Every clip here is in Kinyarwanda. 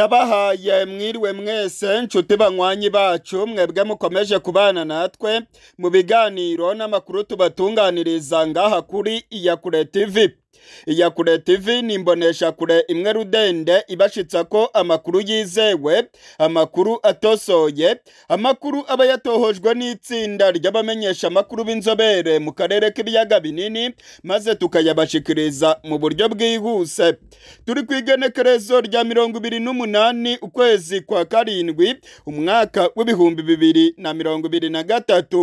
ndabahaye mwiriwe mwese nshuti banywanyi bacu mwebwe mukomeje kubana natwe mu biganiro n'amakuru tubatunganiriza ngaha kuri iya kure iya kure tv ni kure imwe rudende ibashitsa ko amakuru yizewe amakuru atosoye amakuru aba yatohojwe n'itsinda ry’abamenyeshamakuru b'inzobere mu karere k'ibiyaga binini maze tukayabashikiriza mu buryo bwihuse turi ku igenekerezo rya mirongo ibiri n'umunani ukwezi kwa karindwi umwaka w'ibihumbi bibiri na mirongo ibiri na gatatu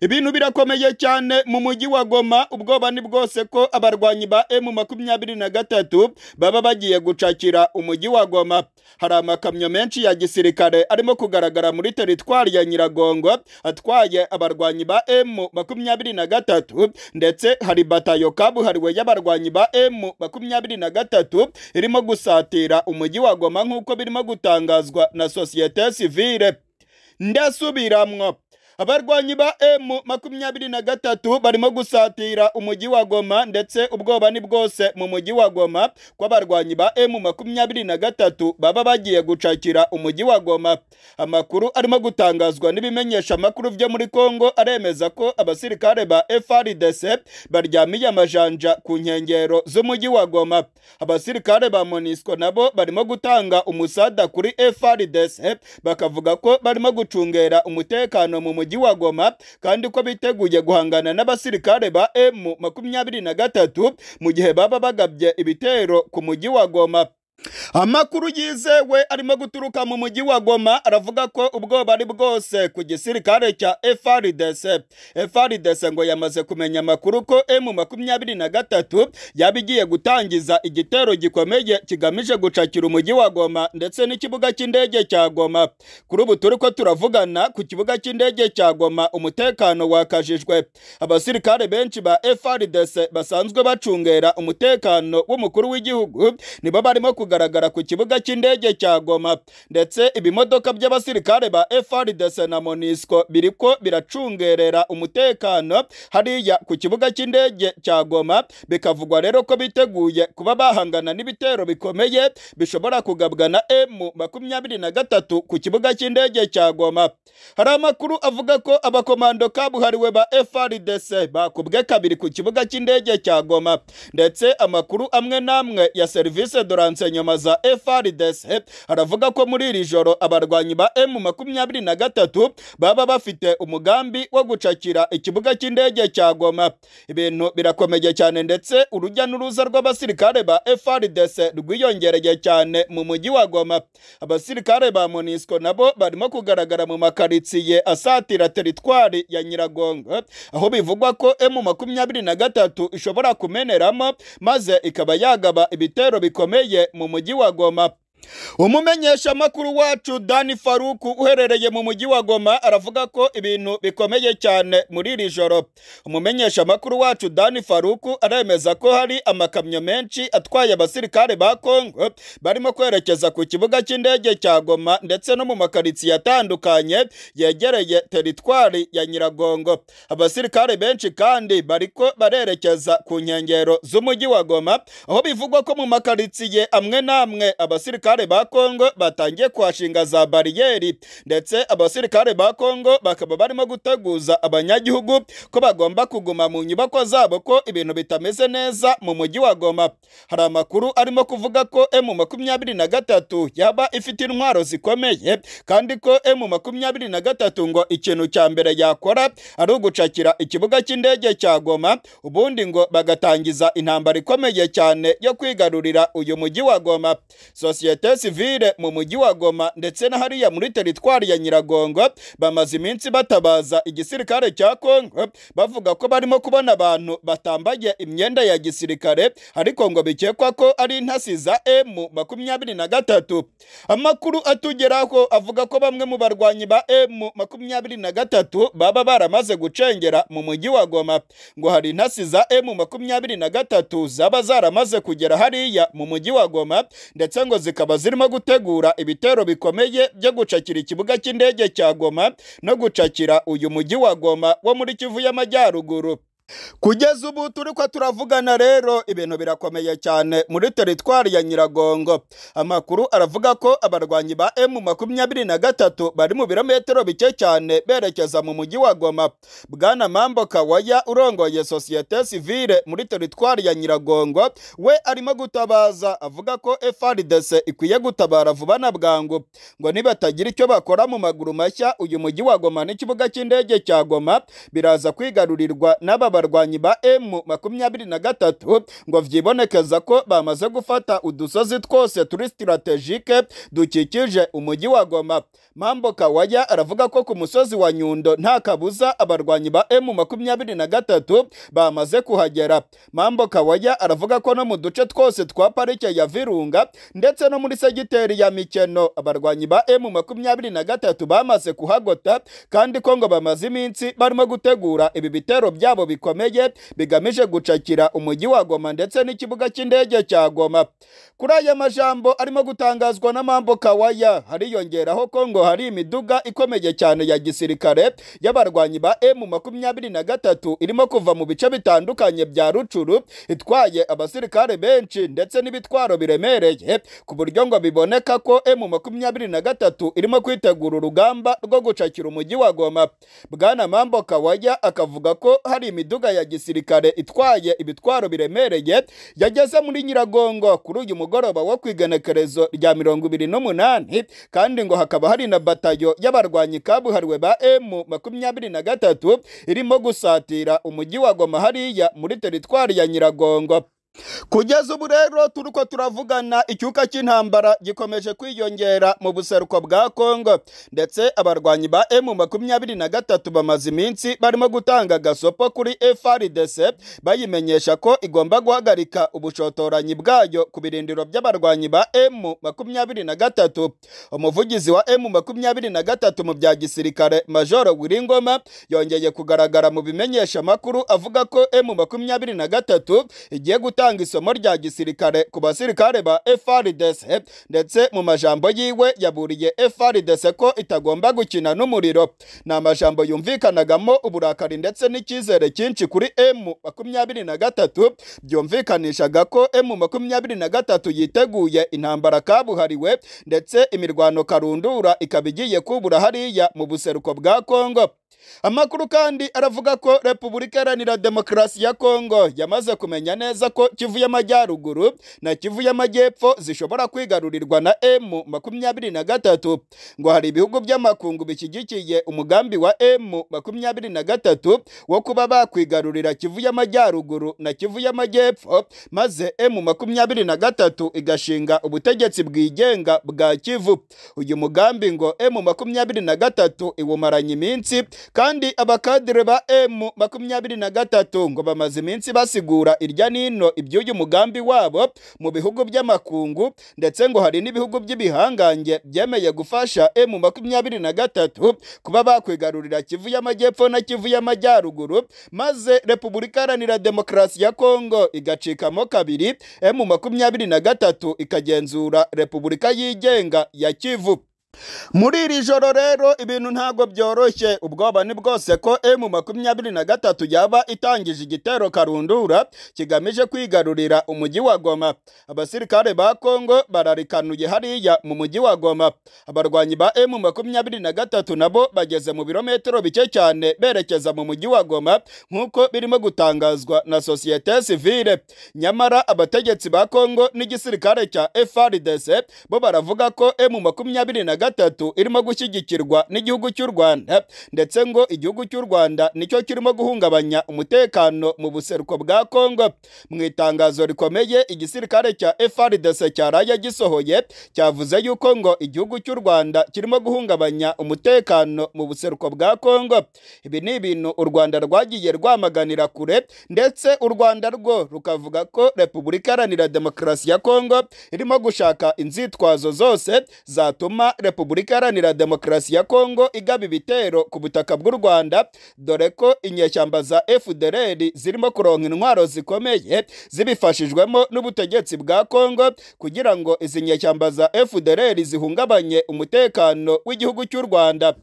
ibintu birakomeye cyane mu mujyi wa goma ubwoba ni bwose ko abarwanyi ba emu makumyabiri na gatatu baba bagiye gucakira umujyi wa goma hari amakamyo menshi ya gisirikare arimo kugaragara muri teritwari ya nyiragongo atwaye abarwanyi ba emu makumyabiri na gatatu ndetse hari batayo kabuhariwe y'abarwanyi ba emu makumyabiri na gatatu irimo gusatira umujyi wa goma nk'uko birimo gutangazwa na sosiyete sivire ndasubiramwo abarwanyi ba emu makumyabiri na gatatu barimo gusatira umujyi wa goma ndetse ubwoba ni bwose mu mujyi wa goma ko abarwanyi ba emu makumyabiri na gatatu baba bagiye gucakira umuji wa goma amakuru arimo gutangazwa n'ibimenyesha amakuru byo muri kongo aremeza ko abasirikare ba frdc baryamiye amajanja ku nkengero z'umujyi wa goma abasirikare ba monisco nabo barimo gutanga umusada kuri frdc bakavuga ko barimo gucungera umutekano mu mujyi wa Goma kandi ko biteguye guhangana n'abasirikare ba M 23 mu gihe baba bagabye ibitero ku mujyi wa Goma amakuru yizewe arimo guturuka mu mujyi wa goma aravuga ko ubwoba ari bwose ku gisirikare cya FRDC FRDC ngo yamaze kumenya amakuru ko M makumyabiri na gatatu yaba igiye gutangiza igitero gikomeye kigamije gucakira umujyi wa goma ndetse n'ikibuga cy'indege cya goma kuri ubu turi ko turavugana ku kibuga cy'indege cya goma umutekano wakajijwe abasirikare benshi ba FRDC basanzwe bacungera umutekano w'umukuru w'igihugu nibo barimo kugaragara ku kibuga cy'indege cya Goma ndetse ibimodoka by'abasirikare ba FARDC na biri ko biracungerera umutekano hariya ku kibuga cy'indege cya Goma bikavugwa rero ko biteguye kuba bahangana n'ibitero bikomeye bishobora kugabwa na M makumyabiri na gatatu ku kibuga cy'indege cya Goma hari amakuru avuga ko abakomando kabuhariwe ba FARDC bakubwe kabiri ku kibuga cy'indege cya Goma ndetse amakuru amwe n'amwe ya service de nyama za FRDC haravuga ko muri iri joro abarwanyi ba M makumyabiri na gatatu baba bafite umugambi wo gucakira ikibuga cy'indege cya Goma ibintu birakomeje cyane ndetse urujya n'uruza rw'abasirikare ba FRDC rwiyongereye cyane mu mujyi wa Goma abasirikare ba MONUSCO nabo barimo kugaragara mu makaritsiye asatira teritwari ya Nyiragongo aho bivugwa ko M makumyabiri na gatatu ishobora kumeneramo maze ikaba yagaba ibitero bikomeye mu mu mujyi wa Goma umumenyesha makuru wacu dani faruku uherereye mu mujyi wa goma aravuga ko ibintu bikomeye cyane muri iri joro umumenyesha makuru wacu dani faruku aremeza ko hari amakamyo menshi atwaye abasirikare ba kongo barimo kwerekeza ku kibuga cy'indege cya goma ndetse no mu makaritsiye atandukanye yegereye teritwari ya nyiragongo abasirikare benshi kandi bariko barerekeza ku nkengero z'umujyi wa goma aho bivugwa ko mu makaritsiye amwe n'amwe abasirikare abasirikare ba kongo batangiye kuhashinga za bariyeri ndetse abasirikare ba kongo bakaba barimo guteguza abanyagihugu ko bagomba kuguma mu nyubako zabo ko ibintu bitameze neza mu mujyi wa goma hari amakuru arimo kuvuga ko emu makumyabiri na gatatu yaba ifite intwaro zikomeye kandi ko emu makumyabiri na gatatu ngo ikintu cya mbere yakora ari ugucakira ikibuga cy'indege cya goma ubundi ngo bagatangiza intambara ikomeye cyane yo kwigarurira uyu mujyi wa goma sosiyete sosiyete civile mu mujyi wa Goma ndetse na hariya muri teritwari ya Nyiragongo bamaze iminsi batabaza igisirikare cya Kongo bavuga ko barimo kubona abantu batambaye imyenda ya gisirikare ariko ngo bikekwa ko ari intasi za M makumyabiri na gatatu amakuru atugeraho avuga ko bamwe mu barwanyi ba M makumyabiri na gatatu baba baramaze gucengera mu mujyi wa Goma ngo hari intasi za M makumyabiri na gatatu zaba zaramaze kugera hariya mu mujyi wa Goma ndetse ngo zikaba zikaba zirimo gutegura ibitero bikomeye byo gucakira ikibuga cy'indege cya Goma no gucakira uyu mujyi wa Goma wo muri Kivu y'Amajyaruguru kugeza ubu turi ko turavugana rero ibintu birakomeye cyane muri teritwari ya nyiragongo amakuru aravuga ko abarwanyi ba emu makumyabiri na gatatu bari mu birometero bike cyane berekeza mu mujyi wa goma bwana mambo kawaya urongoye sosiyete sivile muri teritwari ya nyiragongo we arimo gutabaza avuga ko frdc ikwiye gutabara vuba na bwangu ngo nibatagira icyo bakora mu maguru mashya uyu mujyi wa goma n'ikibuga cy'indege cya goma biraza kwigarurirwa n'aba abarwanyi ba emu makumyabiri na gatatu ngo vyibonekeza ko bamaze gufata udusozi twose turi sitratejike dukikije umujyi wa goma mamboka waya aravuga ko ku musozi wa nyundo nta kabuza abarwanyi ba emu makumyabiri na gatatu bamaze kuhagera mamboka waya aravuga ko no mu duce twose twa parike ya virunga ndetse no muri segiteri ya mikeno abarwanyi ba emu makumyabiri na gatatu bamaze kuhagota kandi ko ngo bamaze iminsi barimo gutegura ibi bitero byabo bikora bikomeye bigamije gucakira umujyi wa Goma ndetse n'ikibuga cy'indege cya Goma kuri aya majambo arimo gutangazwa na Mambo Kawaya hariyongeraho ko ngo hari imiduga ikomeye cyane ya gisirikare y'abarwanyi ba M makumyabiri na gatatu irimo kuva mu bice bitandukanye bya Rucuru itwaye abasirikare benshi ndetse n'ibitwaro biremereye ku buryo ngo biboneka ko M makumyabiri na gatatu irimo kwitegura urugamba rwo gucakira umujyi wa Goma bwana Mambo Kawaya akavuga ko hari imiduga inzoga ya gisirikare itwaye ibitwaro biremereye yageze muri nyiragongo kuri uyu mugoroba wo ku rya mirongo ibiri n'umunani kandi ngo hakaba hari na batayo y'abarwanyi kabuhariwe ba emu makumyabiri na gatatu irimo gusatira umujyi wa goma hariya muri teritwari ya nyiragongo kugeza ubu rero turi turavugana icyuka cy'intambara gikomeje kwiyongera mu buseruko bwa kongo ndetse abarwanyi ba emu makumyabiri na gatatu bamaze iminsi barimo gutanga agasopo kuri frdc bayimenyesha ko igomba guhagarika ubushotoranyi bwayo ku birindiro by'abarwanyi ba emu makumyabiri na gatatu umuvugizi wa emu makumyabiri na gatatu mu bya gisirikare majoro wiringoma yongeye kugaragara mu bimenyeshamakuru avuga ko emu makumyabiri na gatatu igiye gutanga gutanga isomo rya gisirikare ku basirikare ba FRDC ndetse mu majambo yiwe yaburiye FRDC ko itagomba gukina n'umuriro ni amajambo yumvikanagamo uburakari ndetse n'icyizere cyinshi kuri M 23 byumvikanishaga ko M 23 yiteguye intambara kabuhariwe ndetse imirwano karundura ikaba igiye kubura hariya mu buseruko bwa Kongo amakuru kandi aravuga ko repubulika iharanira demokarasi ya kongo yamaze kumenya neza ko kivu y'amajyaruguru na kivu y'amajyepfo zishobora kwigarurirwa na emu makumyabiri na gatatu ngo hari ibihugu by'amakungu bishyigikiye umugambi wa emu makumyabiri na gatatu wo kuba bakwigarurira kivu y'amajyaruguru na kivu y'amajyepfo maze emu makumyabiri na gatatu igashinga ubutegetsi bwigenga bwa kivu uyu mugambi ngo emu makumyabiri na gatatu iwumaranye iminsi kandi abakadire ba emu makumyabiri na gatatu ngo bamaze iminsi basigura irya nino iby'uyu mugambi wabo mu bihugu by'amakungu ndetse ngo hari n'ibihugu by'ibihangange byemeye gufasha emu makumyabiri na gatatu kuba bakwigarurira kivu y'amajyepfo na kivu y'amajyaruguru maze repubulika iharanira demokarasi ya kongo igacikamo kabiri emu makumyabiri na gatatu ikagenzura repubulika yigenga ya kivu muri iri joro rero ibintu ntabwo byoroshye ubwoba ni bwose ko emu makumyabiri na gatatu yaba itangije igitero karundura kigamije kwigarurira umujyi wa goma abasirikare ba kongo bararikanuye hariya mu mujyi wa goma abarwanyi ba emu makumyabiri na gatatu nabo bageze mu birometero bike cyane berekeza mu mujyi wa goma nk'uko birimo gutangazwa na sosiyete sivile nyamara abategetsi ba kongo n'igisirikare cya frdc bo baravuga ko emu makumyabiri na gatatu gatatu irimo gushyigikirwa n'igihugu cy'u Rwanda ndetse ngo igihugu cy'u Rwanda nicyo kirimo guhungabanya umutekano mu buseruko bwa Kongo mu itangazo rikomeye igisirikare cya FARDC cyaraye gisohoye cyavuze yuko ngo igihugu cy'u Rwanda kirimo guhungabanya umutekano mu buseruko bwa Kongo ibi ni ibintu u Rwanda rwagiye rwamaganira kure ndetse u Rwanda rwo rukavuga ko Repubulika Iharanira Demokarasi ya Kongo irimo gushaka inzitwazo zose zatuma repubulika iharanira demokarasi ya kongo igaba ibitero ku butaka bw'u rwanda dore ko inyeshyamba za efudereri zirimo kuronka intwaro zikomeye zibifashijwemo n'ubutegetsi bwa kongo kugira ngo izi nyeshyamba za efudereri zihungabanye umutekano w'igihugu cy'u rwanda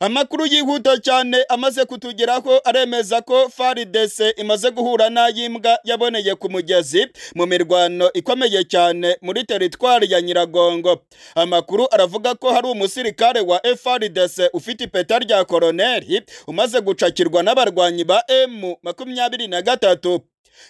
amakuru yihuta cyane amaze kutugeraho aremeza ko Farides imaze guhura n'ay'imbwa yaboneye ku mugezi mu mirwano ikomeye cyane muri teritwari ya nyiragongo amakuru aravuga ko hari umusirikare wa e Farides ufite ipeta rya koroneri umaze gucakirwa n'abarwanyi ba emu makumyabiri na gatatu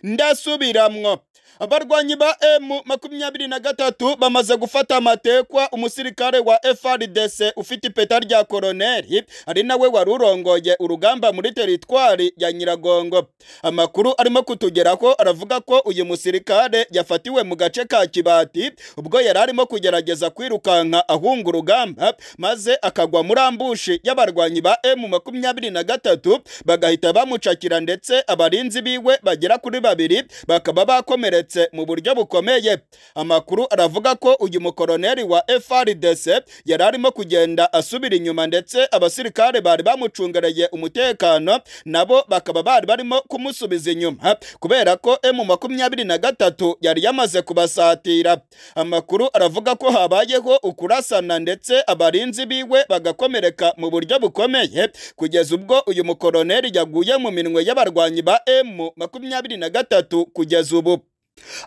ndasubiramwo abarwanyi ba emu makumyabiri na gatatu bamaze gufata amatekwa umusirikare wa FRDC ufite ipeta rya koroneri ari nawe wari urongoye urugamba muri teritwari ya Nyiragongo amakuru arimo kutugeraho aravuga ko uyu musirikare yafatiwe mu gace ka Kibati ubwo yari arimo kugerageza kwirukanka ahunga urugamba maze akagwa muri ambushi y'abarwanyi ba emu makumyabiri na gatatu bagahita bamucakira ndetse abarinzi biwe bagera kuri babiri bakaba bakomeretse yakomeretse mu buryo bukomeye amakuru aravuga ko uyu mukoroneri wa FRDC yari arimo kugenda asubira inyuma ndetse abasirikare bari bamucungereye umutekano nabo bakaba bari barimo kumusubiza inyuma kubera ko M makumyabiri na gatatu yari yamaze kubasatira amakuru aravuga ko habayeho ukurasana ndetse abarinzi biwe bagakomereka mu buryo bukomeye kugeza ubwo uyu mukoroneri yaguye mu minwe y'abarwanyi ba M makumyabiri na gatatu kugeza ubu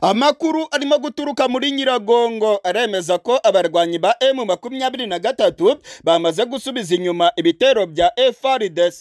amakuru arimo guturuka muri nyiragongo aremeza ko abarwanyi ba emu makumyabiri na gatatu bamaze gusubiza inyuma ibitero bya FRDC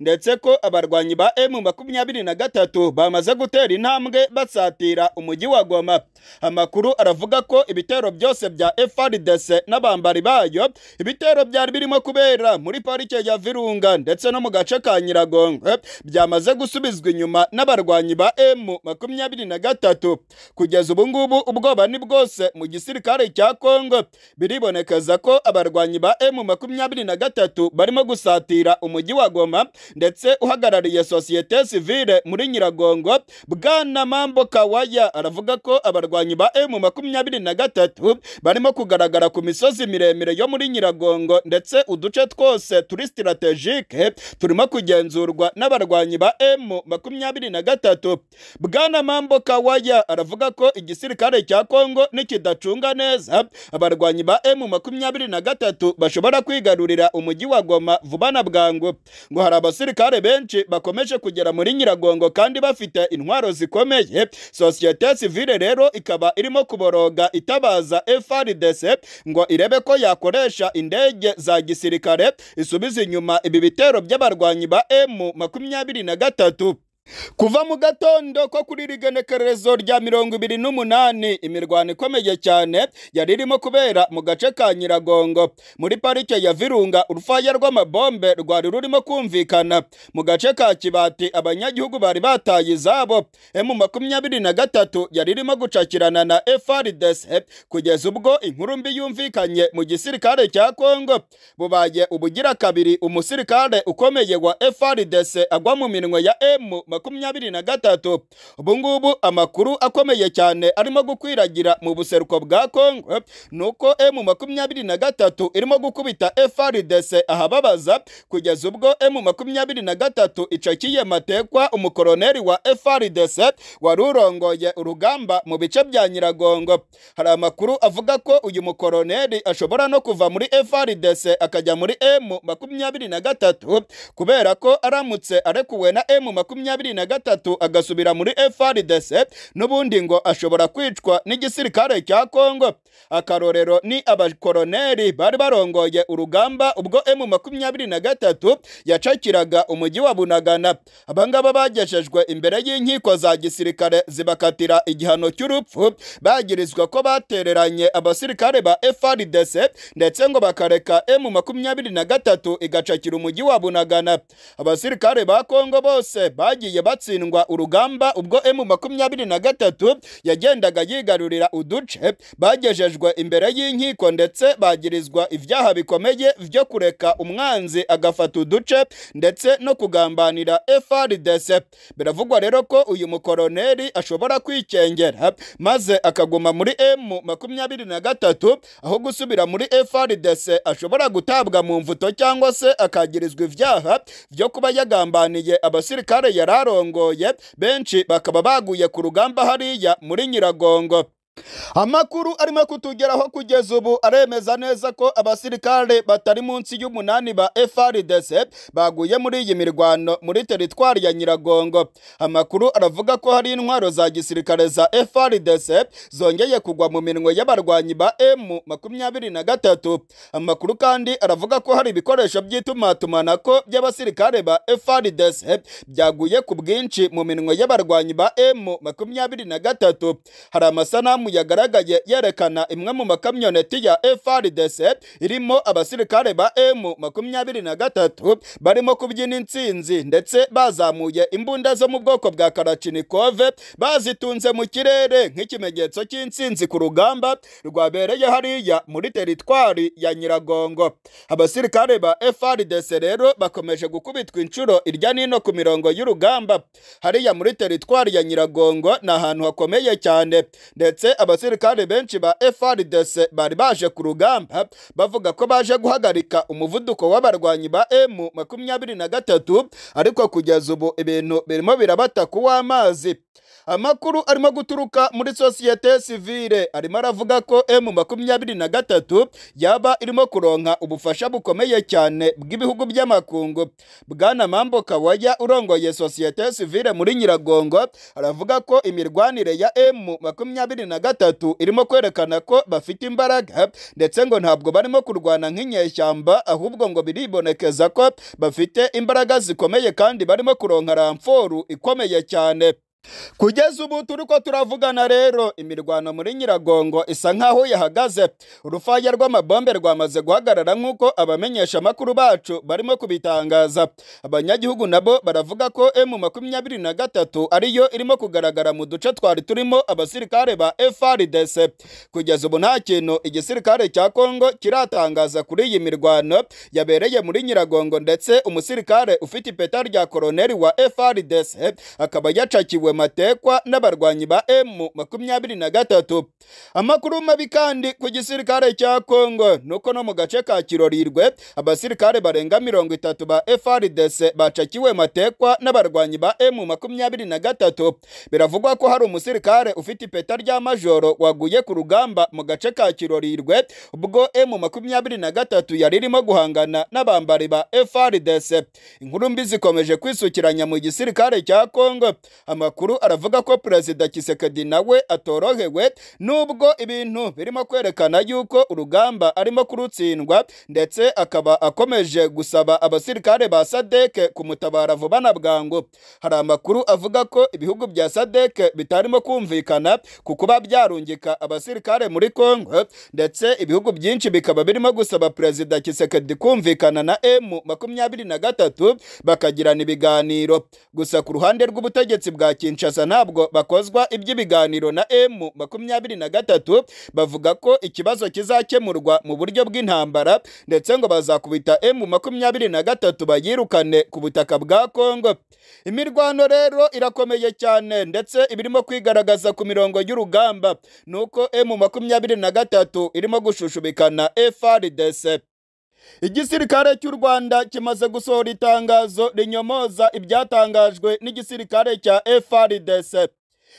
ndetse ko abarwanyi ba emu makumyabiri na gatatu bamaze gutera intambwe basatira umujyi wa Goma amakuru aravuga ko ibitero byose bya FRDC n'abambari bayo ibitero byari birimo kubera muri parike ya Virunga ndetse no mu gace ka Nyiragongo byamaze gusubizwa inyuma n'abarwanyi ba emu makumyabiri na gatatu bitatu kugeza ubu ngubu ubwoba ni bwose mu gisirikare cya kongo biribonekeza ko abarwanyi ba emu makumyabiri na gatatu barimo gusatira umujyi wa goma ndetse uhagarariye sosiyete sivile muri nyiragongo bwana mambo kawaya aravuga ko abarwanyi ba emu makumyabiri na gatatu barimo kugaragara ku misozi miremire yo muri nyiragongo ndetse uduce twose turi sitirategike turimo kugenzurwa n'abarwanyi ba emu makumyabiri na gatatu bwana mambo kawaya aravuga ko igisirikare cya Kongo nikidacunga neza abarwanyi ba M makumyabiri na gatatu bashobora kwigarurira umujyi wa Goma vuba na bwangu ngo hari abasirikare benshi bakomeje kugera muri Nyiragongo kandi bafite intwaro zikomeye Sosiyete civile rero ikaba irimo kuboroga itabaza FRDC ngo irebe ko yakoresha indege za gisirikare isubiza inyuma ibi bitero by'abarwanyi ba M makumyabiri na gatatu kuva mu gatondo ko kuri rigenekerezo rya mirongo ibiri n'umunani imirwano ikomeye cyane yari irimo kubera mu gace ka nyiragongo muri parike ya virunga urufaya rw'amabombe rwari rurimo kumvikana mu gace ka kibati abanyagihugu bari bataye izabo emu makumyabiri na gatatu yari irimo gucakirana na frdc kugeza ubwo inkuru mbi yumvikanye mu gisirikare cya kongo bubaye ubugira kabiri umusirikare ukomeye wa frdc agwa mu minwe ya emu makumyabiri na gatatu ubu ngubu amakuru akomeye cyane arimo gukwiragira mu buseruko bwa congo ni uko e makumyabiri na gatatu irimo gukubita frdc ahababaza kugeza ubwo e m makumyabiri na gatatu icakiye matekwa umukoroneri wa frdc wari urongoye urugamba mu bice bya nyiragongo hari amakuru avuga ko uyu mukoroneri ashobora no kuva muri frdc akajya muri e m makumyabiri na gatatu kubera ko aramutse arekuwe na m makumyabiri makumyabiri na gatatu agasubira muri FRDC n'ubundi ngo ashobora kwicwa n'igisirikare cya Kongo akarorero ni abakoroneri bari barongoye urugamba ubwo M makumyabiri na gatatu yacakiraga umujyi wa Bunagana abangaba bagejejwe imbere y'inkiko za gisirikare zibakatira igihano cy'urupfu bagirizwa ko batereranye abasirikare ba FRDC ndetse ngo bakareka M makumyabiri na gatatu igacakira umujyi wa Bunagana abasirikare ba Kongo bose bagiye yagiye batsindwa urugamba ubwo emu makumyabiri na gatatu yagendaga yigarurira uduce bagejejwe imbere y'inkiko ndetse bagirizwa ibyaha bikomeye byo kureka umwanzi agafata uduce ndetse no kugambanira FRDC biravugwa rero ko uyu mukoroneri ashobora kwikengera maze akaguma muri emu makumyabiri na gatatu aho gusubira muri FRDC ashobora gutabwa mu mvuto cyangwa se akagirizwa ibyaha byo kuba yagambaniye abasirikare yari barongoye benshi bakaba baguye ku rugamba hariya muri nyiragongo amakuru arimo kutugeraho kugeza ubu aremeza neza ko abasirikare batari munsi y'umunani ba FRDC baguye muri iyi mirwano muri teritwari ya Nyiragongo amakuru aravuga ko hari intwaro za gisirikare za FRDC zongeye kugwa mu minwe y'abarwanyi ba M makumyabiri na gatatu amakuru kandi aravuga ko hari ibikoresho by’itumatumana ko by'abasirikare ba FRDC byaguye ku bwinshi mu minwe y'abarwanyi ba M makumyabiri na gatatu hari amasanamu yagaragaye yerekana imwe mu makamyoneti ya FRDC irimo abasirikare ba M makumyabiri na gatatu barimo kubyina intsinzi ndetse bazamuye imbunda zo mu bwoko bwa karachinikove bazitunze mu kirere nk'ikimenyetso cy'intsinzi ku rugamba rwabereye hariya muri teritwari ya Nyiragongo abasirikare ba FRDC rero bakomeje gukubitwa inshuro irya nino ku mirongo y'urugamba hariya muri teritwari ya Nyiragongo ni ahantu hakomeye cyane ndetse dufite abasirikare benshi ba FRDC bari baje ku rugamba bavuga ko baje guhagarika umuvuduko w'abarwanyi ba M makumyabiri na gatatu ariko kugeza ubu ibintu birimo birabata kuw'amazi amakuru arimo guturuka muri sosiyete sivile arimo aravuga ko emu makumyabiri na gatatu yaba irimo kuronka ubufasha bukomeye cyane bw'ibihugu by'amakungu bwana mamboka wajya urongoye sosiyete sivile muri nyiragongo aravuga ko imirwanire ya emu makumyabiri na gatatu irimo kwerekana ko bafite imbaraga ndetse ngo ntabwo barimo kurwana nk'inyeshyamba ahubwo ngo biribonekeza ko bafite imbaraga zikomeye kandi barimo kuronka ramforu ikomeye cyane kugeza ubu turi ko turavugana rero imirwano muri nyiragongo isa nk'aho yahagaze urufaya rw'amabombe rwamaze guhagarara nk'uko abamenyeshamakuru bacu barimo kubitangaza abanyagihugu nabo baravuga ko emu makumyabiri na gatatu ariyo irimo kugaragara mu duce twari turimo abasirikare ba FARDC kugeza ubu nta kintu igisirikare cya Kongo kiratangaza kuri iyi mirwano yabereye muri nyiragongo ndetse umusirikare ufite ipeta rya koroneri wa FARDC akaba yacakiwe matekwa amatekwa n'abarwanyi ba m 23 amakuru mabi kandi ku gisirikare cya kongo nuko no mu gace ka kirorirwe abasirikare barenga mirongo itatu ba frdc bacakiwe matekwa n'abarwanyi ba m 23 biravugwa ko hari umusirikare ufite ipeta rya majoro waguye ku rugamba mu gace ka kirorirwe ubwo m 23 yaririmo yari irimo guhangana n'abambari ba frdc inkuru mbi zikomeje kwisukiranya mu gisirikare cya kongo amakuru makuru aravuga ko perezida Kisekedi nawe atorohewe nubwo ibintu birimo kwerekana yuko urugamba arimo kurutsindwa ndetse akaba akomeje gusaba abasirikare ba sadeke kumutabara vuba na bwangu hari amakuru avuga ko ibihugu bya sadeke bitarimo kumvikana ku kuba byarungika abasirikare muri Congo ndetse ibihugu byinshi bikaba birimo gusaba perezida Kisekedi kumvikana na M makumyabiri na gatatu bakagirana ibiganiro gusa ku ruhande rw'ubutegetsi bwa Kinshasa ntabwo bakozwa iby'ibiganiro na M makumyabiri na gatatu bavuga ko ikibazo kizakemurwa mu buryo bw'intambara ndetse ngo bazakubita M makumyabiri na gatatu bayirukane ku butaka bwa Kongo imirwano rero irakomeye cyane ndetse ibirimo kwigaragaza ku mirongo y'urugamba nuko M makumyabiri na gatatu irimo gushushubikana FARDC igisirikare cy'u rwanda kimaze gusohora itangazo rinyomoza ibyatangajwe n'igisirikare cya FARDC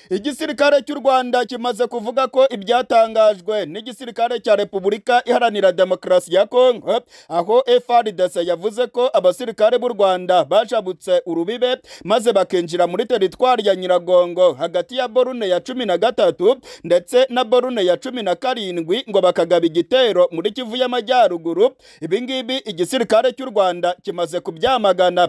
igisirikare cy'u rwanda kimaze kuvuga ko ibyatangajwe n'igisirikare cya repubulika iharanira demokarasi ya kongo aho frdc yavuze ko abasirikare b'u rwanda bajabutse urubibe maze bakinjira muri teritwari ya nyiragongo hagati ya borune ya cumi na gatatu ndetse na borune ya cumi na karindwi ngo bakagaba igitero muri kivu y'amajyaruguru ibingibi igisirikare cy'u rwanda kimaze kubyamagana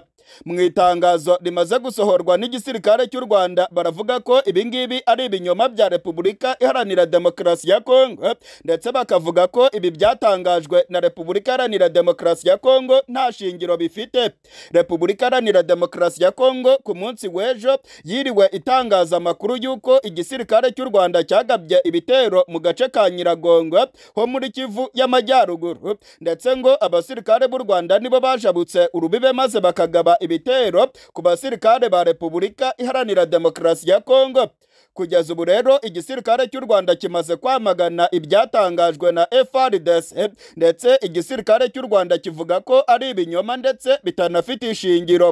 mu itangazo rimaze gusohorwa n'igisirikare cy'u rwanda baravuga ko ibingibi ari ibinyoma bya repubulika iharanira demokarasi ya kongo ndetse bakavuga ko ibi byatangajwe na repubulika iharanira demokarasi ya kongo nta shingiro bifite repubulika iharanira demokarasi ya kongo ku munsi w'ejo yiriwe itangaza amakuru y'uko igisirikare cy'u rwanda cyagabye ibitero mu gace ka nyiragongo ho muri kivu y'amajyaruguru ndetse ngo abasirikare b'u rwanda nibo bajabutse urubibe maze bakagaba kuva ibitero ku basirikare ba repubulika iharanira demokarasi ya kongo kugeza ubu rero igisirikare cy'u rwanda kimaze kwamagana ibyatangajwe na FRDC ndetse igisirikare cy'u rwanda kivuga ko ari ibinyoma ndetse bitanafite ishingiro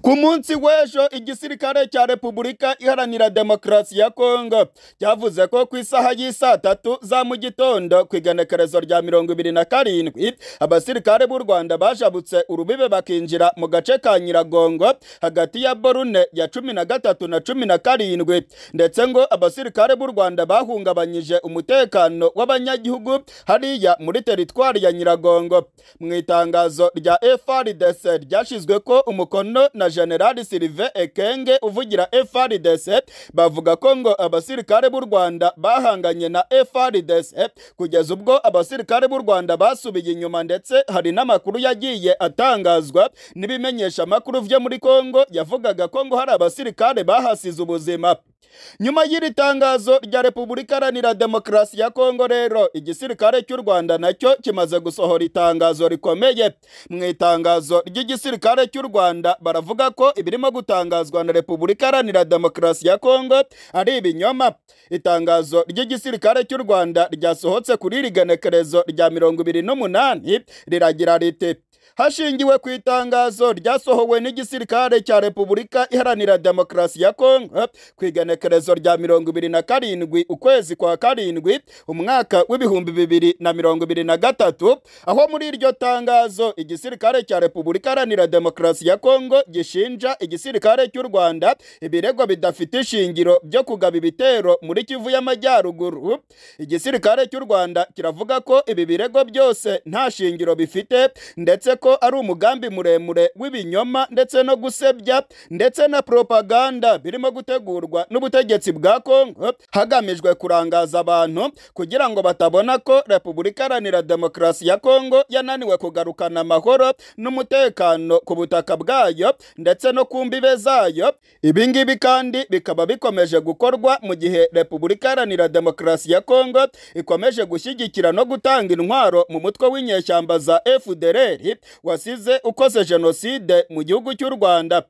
ku munsi w'ejo igisirikare cya repubulika iharanira demokarasi ya kongo cyavuze ko ku isaha y'isaa tatu za mu gitondo ku igenekerezo rya mirongo ibiri na karindwi abasirikare b'u rwanda bajabutse urubibe bakinjira mu gace ka nyiragongo hagati ya borune ya cumi na gatatu na cumi na karindwi ndetse ngo abasirikare b'u rwanda bahungabanyije umutekano w'abanyagihugu hariya muri teritwari ya nyiragongo mu itangazo rya frdc ryashyizwe ko umukono na General Sylvain Ekenge uvugira FRDC bavuga ko ngo abasirikare b'u Rwanda bahanganye na FRDC kugeza ubwo abasirikare b'u Rwanda basubiye inyuma ndetse hari n'amakuru yagiye atangazwa n'ibimenyesha amakuru byo muri Kongo yavugaga ko ngo hari abasirikare bahasize ubuzima nyuma y'iri tangazo rya repubulika iharanira demokarasi ya kongo rero igisirikare cy'u rwanda nacyo kimaze gusohora itangazo rikomeye mu itangazo ry'igisirikare cy'u rwanda baravuga ko ibirimo gutangazwa na repubulika iharanira demokarasi ya kongo ari ibinyoma itangazo ry'igisirikare cy'u rwanda ryasohotse kuri iri genekerezo rya mirongo ibiri n'umunani riragira riti hashingiwe ku itangazo ryasohowe n'igisirikare cya repubulika iharanira demokarasi ya kongo ku igenekerezo rya mirongo ibiri na karindwi ukwezi kwa karindwi umwaka w'ibihumbi bibiri na mirongo ibiri na gatatu aho muri iryo tangazo igisirikare cya repubulika iharanira demokarasi ya kongo gishinja igisirikare cy'u rwanda ibirego bidafite ishingiro byo kugaba ibitero muri kivu y'amajyaruguru igisirikare cy'u rwanda kiravuga ko ibi birego byose nta shingiro bifite ndetse ko ko ari umugambi muremure w'ibinyoma ndetse no gusebya ndetse na propaganda birimo gutegurwa n'ubutegetsi bwa Kongo hagamijwe kurangaza abantu kugira ngo batabona ko Repubulika Iharanira Demokarasi ya Kongo yananiwe kugarukana amahoro n'umutekano ku butaka bwayo ndetse no ku mbibe zayo Ibingibi kandi bikaba bikomeje gukorwa mu gihe Repubulika Iharanira Demokarasi ya Kongo ikomeje gushyigikira no gutanga intwaro mu mutwe w'inyeshyamba za FDLR wasize ukoze jenoside mu gihugu cy'u rwanda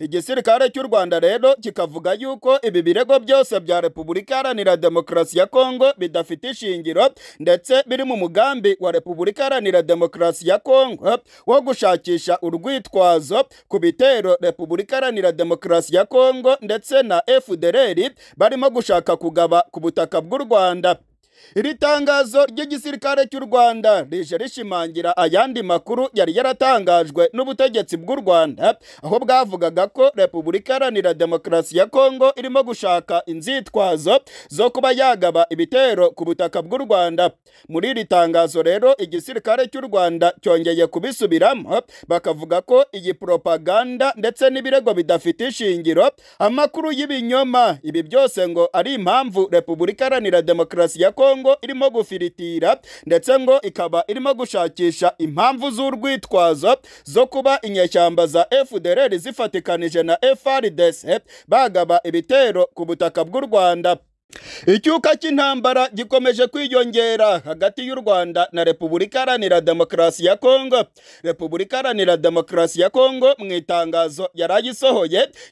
igisirikare cy'u rwanda rero kikavuga yuko ibi birego byose bya repubulika iharanira demokarasi ya kongo bidafite ishingiro ndetse biri mu mugambi wa repubulika iharanira demokarasi ya kongo wo gushakisha urwitwazo ku bitero repubulika iharanira demokarasi ya kongo ndetse na fdr barimo gushaka kugaba ku butaka bw'u rwanda iri tangazo ry'igisirikare cy'u rwanda rije rishimangira ayandi makuru yari yaratangajwe n'ubutegetsi bw'u rwanda aho bwavugaga ko repubulika iharanira demokarasi ya kongo irimo gushaka inzitwazo zo kuba yagaba ibitero ku butaka bw'u rwanda muri iri tangazo rero igisirikare cy'u rwanda cyongeye kubisubiramo bakavuga ko iyi propaganda ndetse n'ibirego bidafite ishingiro amakuru y'ibinyoma ibi byose ngo ari impamvu repubulika iharanira demokarasi ya kongo Congo irimo gufiritira ndetse ngo ikaba irimo gushakisha impamvu z'urwitwazo zo kuba inyeshyamba za FDLR zifatikanije na FARDC bagaba ibitero ku butaka bw'u Rwanda icyuka cy'intambara gikomeje kwiyongera hagati y'u rwanda na repubulika iharanira demokarasi ya kongo repubulika iharanira demokarasi ya kongo mu itangazo yari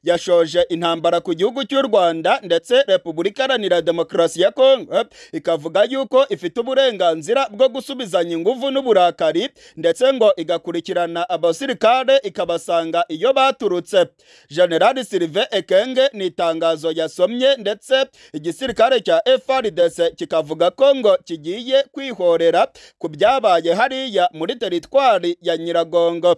yashoje intambara ku gihugu cy'u rwanda ndetse repubulika iharanira demokarasi ya kongo ikavuga yuko ifite uburenganzira bwo gusubizanya ingufu n'uburakari ndetse ngo igakurikirana abasirikare ikabasanga iyo baturutse generali silive ekenge ni itangazo yasomye ndetse igisirikare igisirikare cya FARDC kikavuga ko ngo kigiye kwihorera ku byabaye hariya muri teritwari ya Nyiragongo